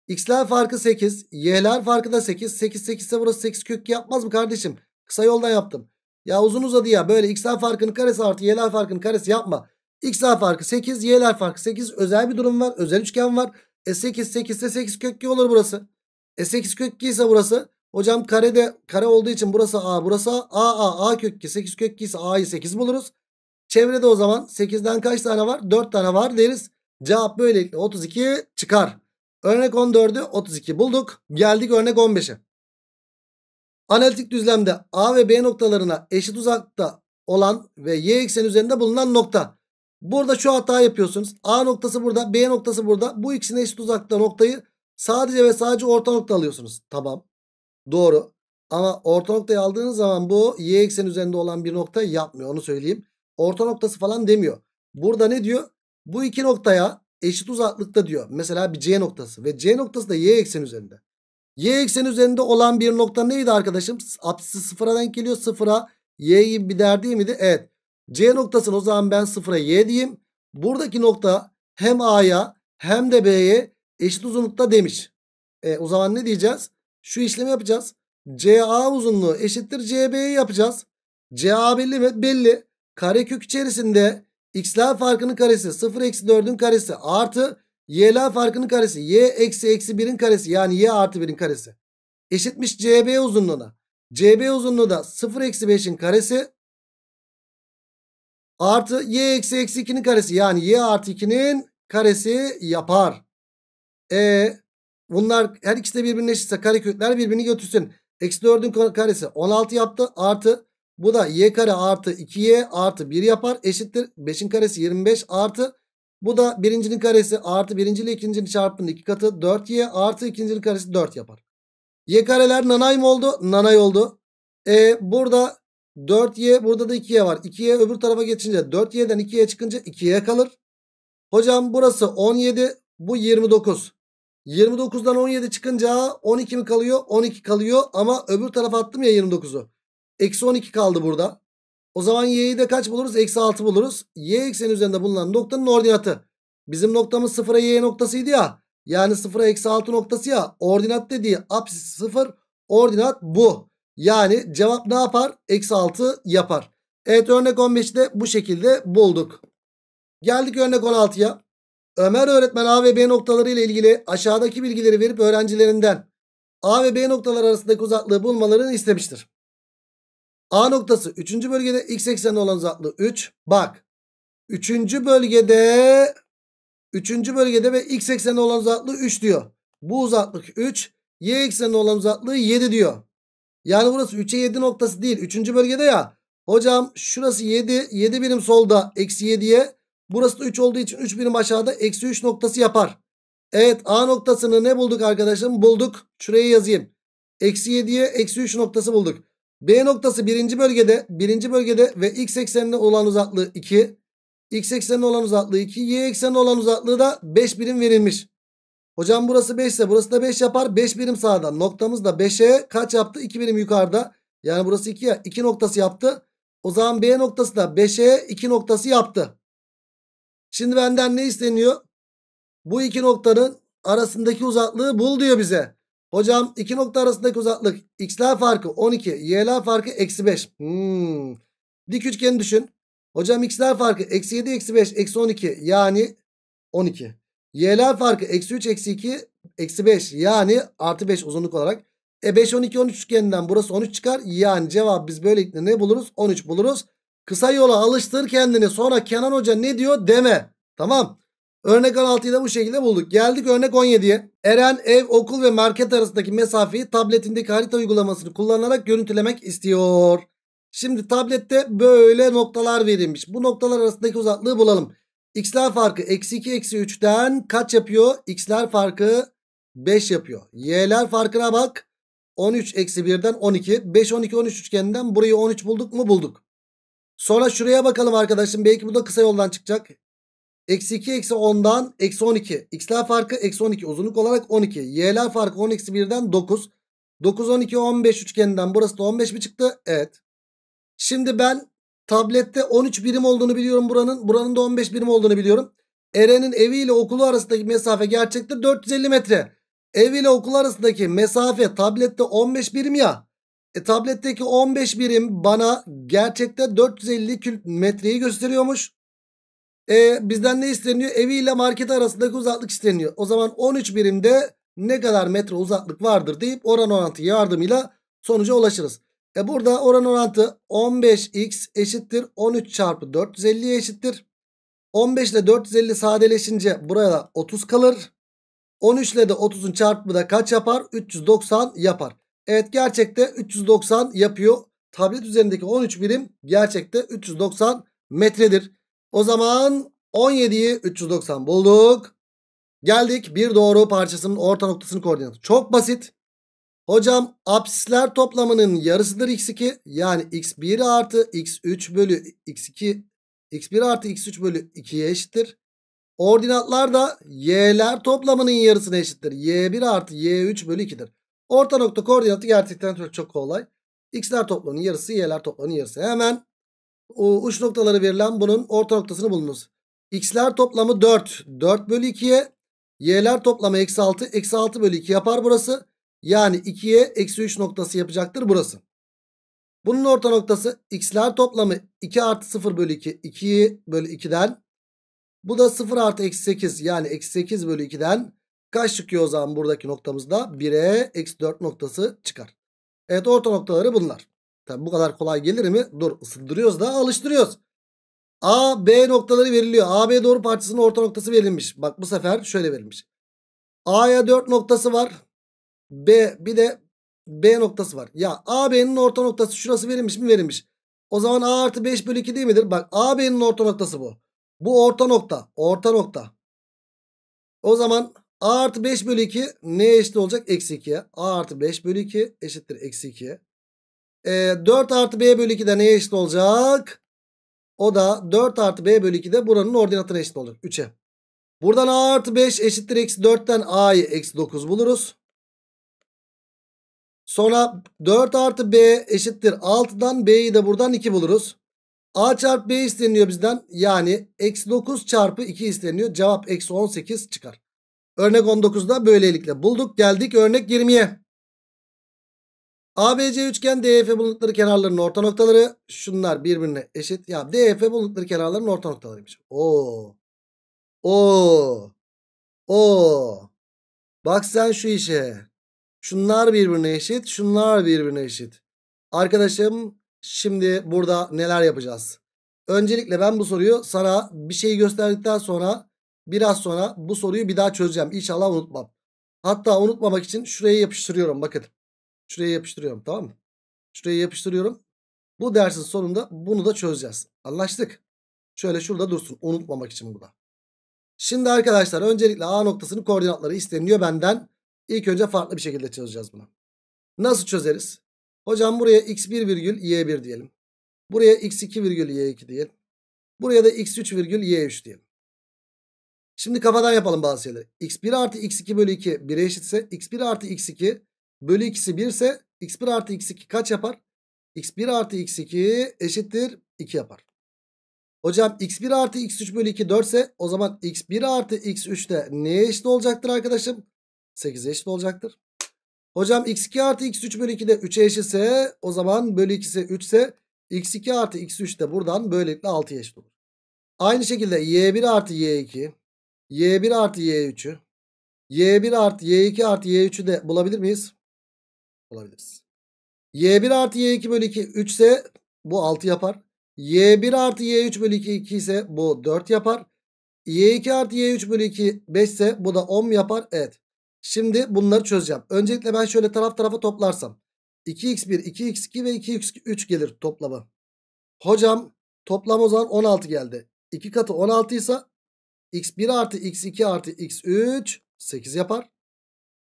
X'ler farkı 8. Y'ler farkı da 8. 8 8 ise burası 8 kök yapmaz mı kardeşim? Kısa yoldan yaptım. Ya uzun uzadı ya böyle x'ler farkının karesi artı y'ler farkının karesi yapma. X'ler farkı 8. Y'ler farkı 8. Özel bir durum var. Özel üçgen var. E 8 8 ise 8 kök 2 olur burası. E 8 kök 2 ise burası. Hocam kare de kare olduğu için burası A burası A. A A, A kök 2 8 kök 2 ise A'yı 8 buluruz. Çevrede o zaman 8'den kaç tane var? 4 tane var deriz. Cevap böylelikle 32 çıkar. Örnek 14'ü 32 bulduk. Geldik örnek 15'e. Analitik düzlemde A ve B noktalarına eşit uzakta olan ve Y ekseni üzerinde bulunan nokta Burada şu hata yapıyorsunuz. A noktası burada. B noktası burada. Bu ikisine eşit uzakta noktayı sadece ve sadece orta nokta alıyorsunuz. Tamam. Doğru. Ama orta noktayı aldığınız zaman bu y ekseni üzerinde olan bir nokta yapmıyor. Onu söyleyeyim. Orta noktası falan demiyor. Burada ne diyor? Bu iki noktaya eşit uzaklıkta diyor. Mesela bir c noktası. Ve c noktası da y ekseni üzerinde. Y ekseni üzerinde olan bir nokta neydi arkadaşım? Apsisi sıfıra denk geliyor. Sıfıra y gibi bir değer değil miydi? Evet. C noktasını o zaman ben sıfıra y diyeyim. Buradaki nokta hem A'ya hem de B'ye eşit uzunlukta demiş. E, o zaman ne diyeceğiz? Şu işlemi yapacağız. CA uzunluğu eşittir CB'ye yapacağız. CA belli mi? Belli. Karekök içerisinde x'ler farkının karesi 0 eksi 4'ün karesi artı y'ler farkının karesi y eksi eksi 1'in karesi yani y artı 1'in karesi eşitmiş CB uzunluğuna. CB uzunluğu da 0 eksi 5'in karesi Artı y eksi eksi 2'nin karesi. Yani y artı 2'nin karesi yapar. E bunlar her ikisi de birbirine eşitse karekökler birbirini götürsün. Eksi 4'ün karesi 16 yaptı. Artı bu da y kare artı 2y artı 1 yapar. Eşittir 5'in karesi 25 artı bu da birincinin karesi artı birinci ile ikincinin çarpımının iki katı 4y artı ikincinin karesi 4 yapar. Y kareler nanay mı oldu? Nanay oldu. E, burada 4y burada da 2y var. 2y öbür tarafa geçince 4y'den 2y çıkınca 2y kalır. Hocam burası 17 bu 29. 29'dan 17 çıkınca 12 mi kalıyor? 12 kalıyor ama öbür tarafa attım ya 29'u. Eksi 12 kaldı burada. O zaman y'yi de kaç buluruz? Eksi 6 buluruz. Y ekseni üzerinde bulunan noktanın ordinatı. Bizim noktamız sıfıra y noktasıydı ya. Yani sıfıra eksi 6 noktası ya. Ordinat dediği apsis 0. Ordinat bu. Yani cevap ne yapar? Eksi 6 yapar. Evet örnek 15'i de bu şekilde bulduk. Geldik örnek 16'ya. Ömer öğretmen A ve B noktaları ile ilgili aşağıdaki bilgileri verip öğrencilerinden A ve B noktalar arasındaki uzaklığı bulmalarını istemiştir. A noktası 3. bölgede x ekseni olan uzaklığı 3. Bak 3. bölgede 3. bölgede ve x ekseni olan uzaklığı 3 diyor. Bu uzaklık 3. Y ekseni olan uzaklığı 7 diyor. Yani burası 3'e 7 noktası değil. 3. bölgede ya. Hocam şurası 7. 7 birim solda. Eksi 7'ye. Burası da 3 olduğu için 3 birim aşağıda. Eksi 3 noktası yapar. Evet A noktasını ne bulduk arkadaşım? Bulduk. Şuraya yazayım. Eksi 7'ye eksi 3 noktası bulduk. B noktası birinci bölgede. Birinci bölgede ve x eksenine olan uzaklığı 2. X eksenine olan uzaklığı 2. Y eksenine olan uzaklığı da 5 birim verilmiş. Hocam burası 5 ise burası da 5 yapar. 5 birim sağdan. Noktamız da 5'e kaç yaptı? 2 birim yukarıda. Yani burası 2 ya. 2 noktası yaptı. O zaman B noktası da 5'e 2 noktası yaptı. Şimdi benden ne isteniyor? Bu iki noktanın arasındaki uzaklığı bul diyor bize. Hocam iki nokta arasındaki uzaklık x'ler farkı 12, y'ler farkı eksi 5. Hmm. Dik üçgeni düşün. Hocam x'ler farkı eksi 7, eksi 5, eksi 12 yani 12. Y'ler farkı eksi 3 eksi 2 eksi 5 yani artı 5 uzunluk olarak. E 5 12 13 üçgeninden burası 13 çıkar. Yani cevap biz böylelikle ne buluruz? 13 buluruz. Kısa yola alıştır kendini. Sonra Kenan Hoca ne diyor deme. Tamam. Örnek 16'yı da bu şekilde bulduk. Geldik örnek 17'ye. Eren ev, okul ve market arasındaki mesafeyi tabletindeki harita uygulamasını kullanarak görüntülemek istiyor. Şimdi tablette böyle noktalar verilmiş. Bu noktalar arasındaki uzaklığı bulalım. X'ler farkı eksi 2 eksi 3'ten kaç yapıyor? X'ler farkı 5 yapıyor. Y'ler farkına bak. 13 eksi 1'den 12. 5 12 13 üçgeninden burayı 13 bulduk mu? Bulduk. Sonra şuraya bakalım arkadaşım. Belki bu da kısa yoldan çıkacak. Eksi 2 eksi 10'dan eksi 12. X'ler farkı eksi 12. Uzunluk olarak 12. Y'ler farkı 10 eksi 1'den 9. 9 12 15 üçgeninden burası da 15 mi çıktı? Evet. Şimdi ben Tablette 13 birim olduğunu biliyorum buranın. Buranın da 15 birim olduğunu biliyorum. Eren'in evi ile okulu arasındaki mesafe gerçekte 450 metre. Ev ile okul arasındaki mesafe tablette 15 birim ya. E, tabletteki 15 birim bana gerçekte 450 metreyi gösteriyormuş. E, bizden ne isteniyor? Evi ile market arasındaki uzaklık isteniyor. O zaman 13 birimde ne kadar metre uzaklık vardır deyip oran orantı yardımıyla sonuca ulaşırız. E burada oran orantı 15x eşittir 13 çarpı 450'ye eşittir. 15 ile 450 sadeleşince buraya da 30 kalır. 13 ile de 30'un çarpımı da kaç yapar? 390 yapar. Evet gerçekte 390 yapıyor. Tablet üzerindeki 13 birim gerçekte 390 metredir. O zaman 17'yi 390 bulduk. Geldik bir doğru parçasının orta noktasının koordinatı. Çok basit. Hocam apsisler toplamının yarısıdır x2. Yani x1 artı x3 bölü x2 x1 artı x3 bölü 2'ye eşittir. Ordinatlar da y'ler toplamının yarısına eşittir. y1 artı y3 bölü 2'dir. Orta nokta koordinatı gerçekten çok, çok kolay. x'ler toplamının yarısı y'ler toplamının yarısı. Hemen uç noktaları verilen bunun orta noktasını bulunuz. x'ler toplamı 4. 4 bölü 2'ye y'ler toplamı eksi 6. Eksi 6 bölü 2 yapar burası. Yani 2'ye eksi 3 noktası yapacaktır burası. Bunun orta noktası x'ler toplamı 2 artı 0 bölü 2. 2 bölü 2'den. Bu da 0 artı eksi 8 yani eksi 8 bölü 2'den. Kaç çıkıyor o zaman buradaki noktamızda? 1'e eksi 4 noktası çıkar. Evet orta noktaları bunlar. Tabi bu kadar kolay gelir mi? Dur ısındırıyoruz da alıştırıyoruz. A, B noktaları veriliyor. A, B doğru parçasının orta noktası verilmiş. Bak bu sefer şöyle verilmiş. A'ya 4 noktası var. B bir de B noktası var. Ya AB'nin orta noktası şurası verilmiş mi verilmiş. O zaman A artı 5 bölü 2 değil midir? Bak AB'nin orta noktası bu. Bu orta nokta. Orta nokta. O zaman A artı 5 bölü 2 neye eşit olacak? Eksi 2'ye. A artı 5 bölü 2 eşittir eksi 2'ye. E, 4 artı B bölü 2 de neye eşit olacak? O da 4 artı B bölü 2 de buranın ordinatına eşit olur. 3'e. Buradan A artı 5 eşittir eksi 4'ten A'yı eksi 9 buluruz. Sonra 4 artı B eşittir 6'dan B'yi de buradan 2 buluruz. A çarpı B isteniyor bizden. Yani eksi 9 çarpı 2 isteniyor. Cevap eksi 18 çıkar. Örnek 19'da böylelikle bulduk. Geldik örnek 20'ye. ABC üçgen DEF bulundukları kenarların orta noktaları. Şunlar birbirine eşit. Ya DEF bulundukları kenarların orta noktalarıymış. Oo. Oo. Oo. Bak sen şu işe. Şunlar birbirine eşit. Şunlar birbirine eşit. Arkadaşım şimdi burada neler yapacağız? Öncelikle ben bu soruyu sana bir şeyi gösterdikten sonra biraz sonra bu soruyu bir daha çözeceğim. İnşallah unutmam. Hatta unutmamak için şuraya yapıştırıyorum bakın. Şuraya yapıştırıyorum tamam mı? Şuraya yapıştırıyorum. Bu dersin sonunda bunu da çözeceğiz. Anlaştık. Şöyle şurada dursun unutmamak için burada. Şimdi arkadaşlar öncelikle A noktasının koordinatları isteniliyor benden. İlk önce farklı bir şekilde çözeceğiz bunu. Nasıl çözeriz? Hocam buraya x1 virgül y1 diyelim. Buraya x2 virgül y2 diyelim. Buraya da x3 virgül y3 diyelim. Şimdi kafadan yapalım bazı şeyleri. x1 artı x2 bölü 2 1'e eşitse x1 artı x2 bölü 2'si 1 ise x1 artı x2 kaç yapar? x1 artı x2 eşittir 2 yapar. Hocam x1 artı x3 bölü 2 4 ise o zaman x1 artı x3 de neye eşit olacaktır arkadaşım? 8'e eşit olacaktır. Hocam x2 artı x3 bölü 2 de 3'e eşitse o zaman bölü 2 ise 3 ise x2 artı x3 de buradan böylelikle 6'ya eşit olur. Aynı şekilde y1 artı y2 y1 artı y3'ü y1 artı y2 artı y3'ü de bulabilir miyiz? Bulabiliriz. y1 artı y2 bölü 2 3 ise bu 6 yapar. y1 artı y3 bölü 2 2 ise bu 4 yapar. y2 artı y3 bölü 2 5 ise bu da 10 yapar. Evet. Şimdi bunları çözeceğim. Öncelikle ben şöyle taraf tarafa toplarsam. 2x1, 2x2 ve 2x3 gelir toplamı. Hocam toplam o zaman 16 geldi. 2 katı 16 ise x1 artı x2 artı x3 8 yapar.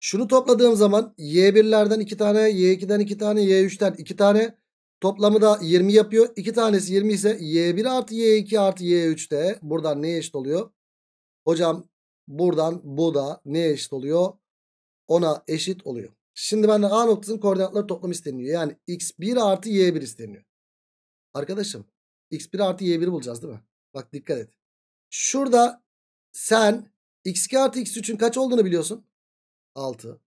Şunu topladığım zaman y1'lerden 2 tane, y2'den 2 tane, y3'ten 2 tane toplamı da 20 yapıyor. 2 tanesi 20 ise y1 artı y2 artı y3 de buradan neye eşit oluyor? Hocam buradan bu da neye eşit oluyor? 10'a eşit oluyor. Şimdi benden A noktasının koordinatları toplamı isteniyor. Yani x1 artı y1 isteniyor. Arkadaşım x1 artı y1 bulacağız değil mi? Bak dikkat et. Şurada sen x2 artı x3'ün kaç olduğunu biliyorsun. 6.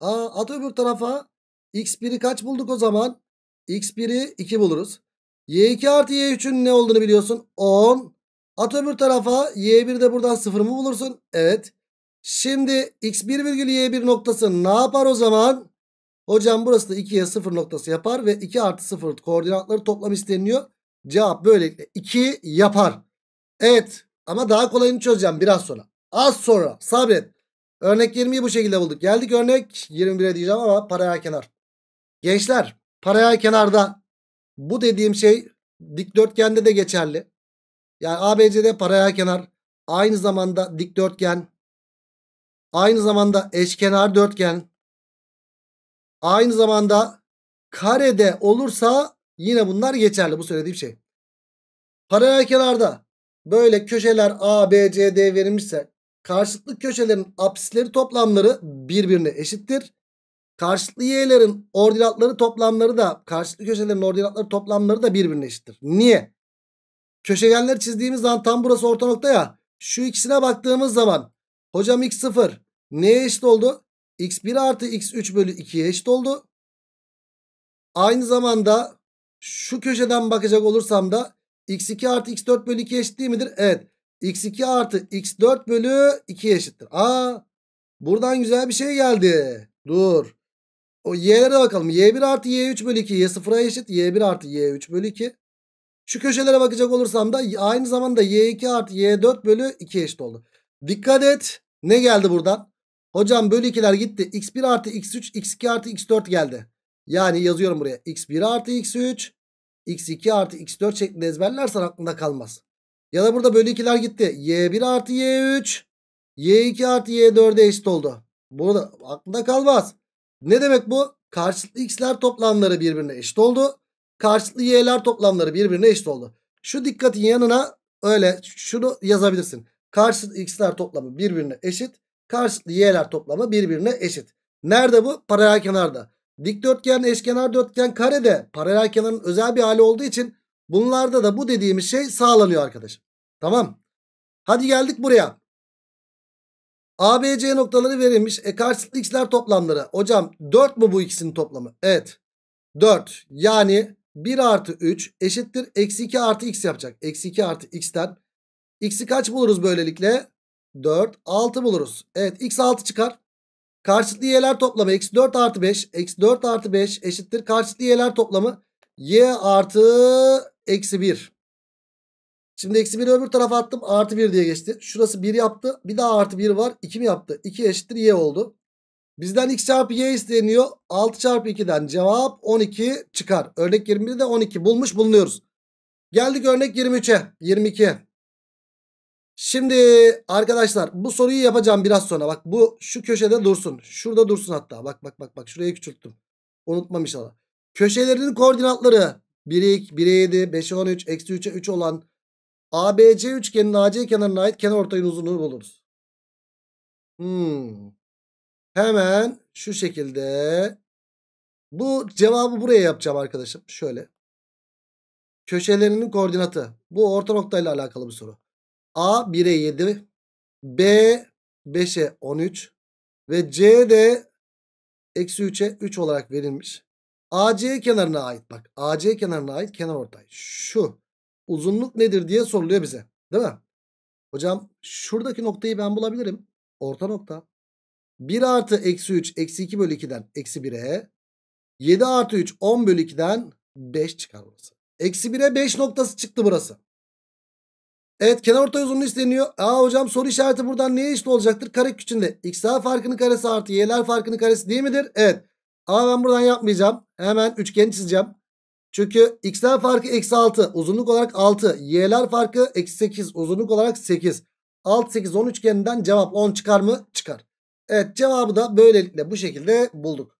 Aa, at öbür tarafa x1'i kaç bulduk o zaman? x1'i 2 buluruz. y2 artı y3'ün ne olduğunu biliyorsun. 10. At öbür tarafa y 1de buradan 0 mı bulursun? Evet. Şimdi x1 virgül y1 noktası ne yapar o zaman? Hocam burası da 2'ye 0 noktası yapar ve 2 artı 0 koordinatları toplam isteniyor. Cevap böylelikle 2 yapar. Evet ama daha kolayını çözeceğim biraz sonra. Az sonra sabret. Örnek 20'yi bu şekilde bulduk. Geldik örnek 21'e diyeceğim ama paraya kenar. Gençler paraya kenarda bu dediğim şey dikdörtgende de geçerli. Yani ABCD paraya kenar aynı zamanda dikdörtgen Aynı zamanda eşkenar dörtgen. Aynı zamanda karede olursa yine bunlar geçerli. Bu söylediğim şey. Paralel kenarda böyle köşeler A, B, C, D verilmişse karşılıklı köşelerin apsisleri toplamları birbirine eşittir. Karşıtlı y'lerin ordinatları toplamları da karşılıklı köşelerin ordinatları toplamları da birbirine eşittir. Niye? Köşegenleri çizdiğimiz zaman tam burası orta nokta ya. Şu ikisine baktığımız zaman hocam x0 Neye eşit oldu? X1 artı X3 bölü 2'ye eşit oldu. Aynı zamanda şu köşeden bakacak olursam da X2 artı X4 bölü 2 eşit değil midir? Evet. X2 artı X4 bölü 2 eşittir. Aa, buradan güzel bir şey geldi. Dur. O y'lere bakalım. Y1 artı Y3 bölü 2. Y sıfıra eşit. Y1 artı Y3 bölü 2. Şu köşelere bakacak olursam da aynı zamanda Y2 artı Y4 bölü 2 eşit oldu. Dikkat et. Ne geldi buradan? Hocam bölü 2'ler gitti. X1 artı X3 X2 artı X4 geldi. Yani yazıyorum buraya. X1 artı X3 X2 artı X4 şeklinde ezberlersen aklında kalmaz. Ya da burada bölü 2'ler gitti. Y1 artı Y3 Y2 artı Y4'e eşit oldu. Burada aklında kalmaz. Ne demek bu? Karşılıklı x'ler toplamları birbirine eşit oldu. Karşılıklı y'ler toplamları birbirine eşit oldu. Şu dikkatin yanına öyle şunu yazabilirsin. Karşılıklı x'ler toplamı birbirine eşit. Karşılıklı y'ler toplamı birbirine eşit. Nerede bu? Paralel kenarda. Dikdörtgen, eşkenar dörtgen, karede paralel kenarın özel bir hali olduğu için bunlarda da bu dediğimiz şey sağlanıyor arkadaşım. Tamam. Hadi geldik buraya. ABC noktaları verilmiş. E karşılıklı x'ler toplamları. Hocam 4 mu bu ikisinin toplamı? Evet. 4. Yani 1 artı 3 eşittir. Eksi 2 artı x yapacak. Eksi 2 artı x'ten. X'i kaç buluruz böylelikle? 4, 6 buluruz. Evet x 6 çıkar. Karşıtlı y'ler toplamı eksi 4 artı 5. Eksi 4 artı 5 eşittir. Karşıtlı y'ler toplamı y artı eksi 1. Şimdi eksi 1'i öbür tarafa attım. Artı 1 diye geçti. Şurası 1 yaptı. Bir daha artı 1 var. 2 mi yaptı? 2 eşittir y oldu. Bizden x çarpı y isteniyor. 6 çarpı 2'den cevap 12 çıkar. Örnek 21'i de 12 bulmuş bulunuyoruz. Geldik örnek 23'e. 22. Şimdi arkadaşlar bu soruyu yapacağım biraz sonra. Bak bu şu köşede dursun. Şurada dursun hatta. Bak bak bak bak Şurayı küçülttüm. Unutmam inşallah. Köşelerinin koordinatları 1'e 1'e 7, 5'e 13, eksi 3'e 3 olan ABC üçgenin AC kenarına ait kenar ortayın uzunluğunu buluruz. Hmm. Hemen şu şekilde bu cevabı buraya yapacağım arkadaşım. Şöyle. Köşelerinin koordinatı. Bu orta noktayla alakalı bir soru. A 1'e 7, B 5'e 13 ve C de eksi 3'e 3 olarak verilmiş. AC kenarına ait bak. AC kenarına ait kenar ortay. Şu uzunluk nedir diye soruluyor bize. Değil mi? Hocam şuradaki noktayı ben bulabilirim. Orta nokta. 1 artı eksi 3 eksi 2 bölü 2'den eksi 1'e. 7 artı 3 10 bölü 2'den 5 çıkar burası. Eksi 1'e 5 noktası çıktı burası. Evet kenar orta uzunluğu isteniyor. Aa hocam soru işareti buradan neye eşit olacaktır? Kare küçüğünde. XA farkının karesi artı Y'ler farkının karesi değil midir? Evet. Ama ben buradan yapmayacağım. Hemen üçgeni çizeceğim. Çünkü x'ler farkı eksi 6. Uzunluk olarak 6. Y'ler farkı eksi 8. Uzunluk olarak 8. 6, 8, 10 üçgeninden cevap 10 çıkar mı? Çıkar. Evet cevabı da böylelikle bu şekilde bulduk.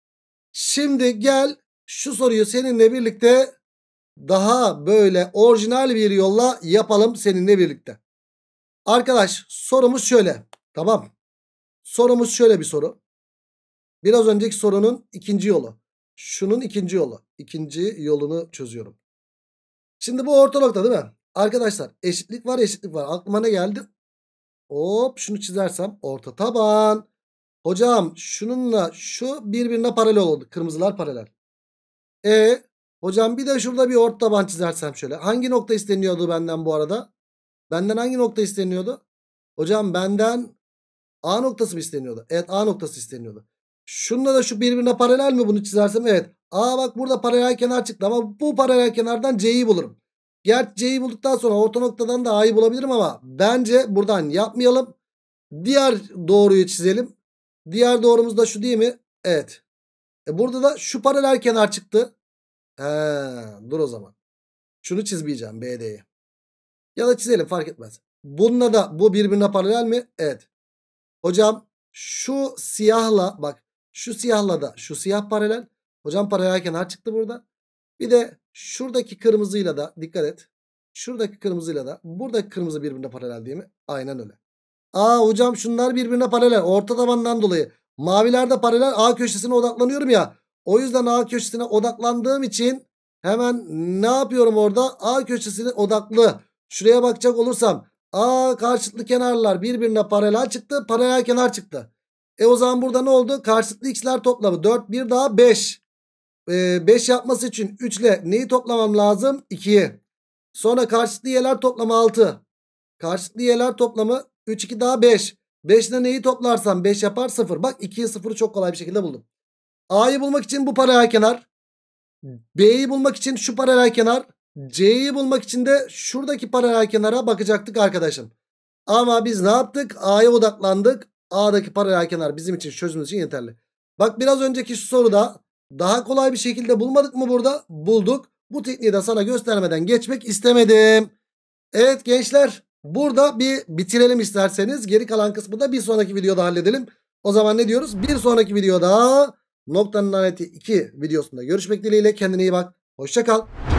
Şimdi gel şu soruyu seninle birlikte daha böyle orijinal bir yolla yapalım seninle birlikte. Arkadaş sorumuz şöyle. Tamam. Sorumuz şöyle bir soru. Biraz önceki sorunun ikinci yolu. Şunun ikinci yolu. İkinci yolunu çözüyorum. Şimdi bu orta nokta değil mi? Arkadaşlar eşitlik var eşitlik var. Aklıma ne geldi? Hop şunu çizersem orta taban. Hocam şununla şu birbirine paralel oldu. Kırmızılar paralel. E Hocam bir de şurada bir ort taban çizersem şöyle. Hangi nokta isteniyordu benden bu arada? Benden hangi nokta isteniyordu? Hocam benden A noktası mı isteniyordu? Evet A noktası isteniyordu. Şununla da şu birbirine paralel mi bunu çizersem? Evet. A bak burada paralel kenar çıktı ama bu paralel kenardan C'yi bulurum. Gerçi C'yi bulduktan sonra orta noktadan da A'yı bulabilirim ama bence buradan yapmayalım. Diğer doğruyu çizelim. Diğer doğrumuz da şu değil mi? Evet. E burada da şu paralel kenar çıktı. Ha, dur o zaman. Şunu çizmeyeceğim BD'yi. Ya da çizelim fark etmez. Bununla da bu birbirine paralel mi? Evet. Hocam şu siyahla bak şu siyahla da şu siyah paralel. Hocam paralel kenar çıktı burada. Bir de şuradaki kırmızıyla da dikkat et. Şuradaki kırmızıyla da buradaki kırmızı birbirine paralel değil mi? Aynen öyle. Aa hocam şunlar birbirine paralel. Orta tabandan dolayı. Maviler de paralel A köşesine odaklanıyorum ya. O yüzden A köşesine odaklandığım için hemen ne yapıyorum orada? A köşesine odaklı. Şuraya bakacak olursam A karşıtlı kenarlar birbirine paralel çıktı. Paralel kenar çıktı. E o zaman burada ne oldu? Karşıtlı x'ler toplamı 4 1 daha 5. 5 ee, yapması için 3 ile neyi toplamam lazım? 2'yi. Sonra karşıtlı y'ler toplamı 6. Karşıtlı y'ler toplamı 3 2 daha 5. 5 ile neyi toplarsam 5 yapar 0. Bak 2'yi 0'ı çok kolay bir şekilde buldum. A'yı bulmak için bu paralel kenar. B'yi bulmak için şu paralel kenar. C'yi bulmak için de şuradaki paralel kenara bakacaktık arkadaşım. Ama biz ne yaptık? A'ya odaklandık. A'daki paralel kenar bizim için çözümümüz için yeterli. Bak biraz önceki şu soruda daha kolay bir şekilde bulmadık mı burada? Bulduk. Bu tekniği de sana göstermeden geçmek istemedim. Evet gençler burada bir bitirelim isterseniz. Geri kalan kısmı da bir sonraki videoda halledelim. O zaman ne diyoruz? Bir sonraki videoda Noktanın laneti 2 videosunda görüşmek dileğiyle. Kendine iyi bak. hoşçakal. kal.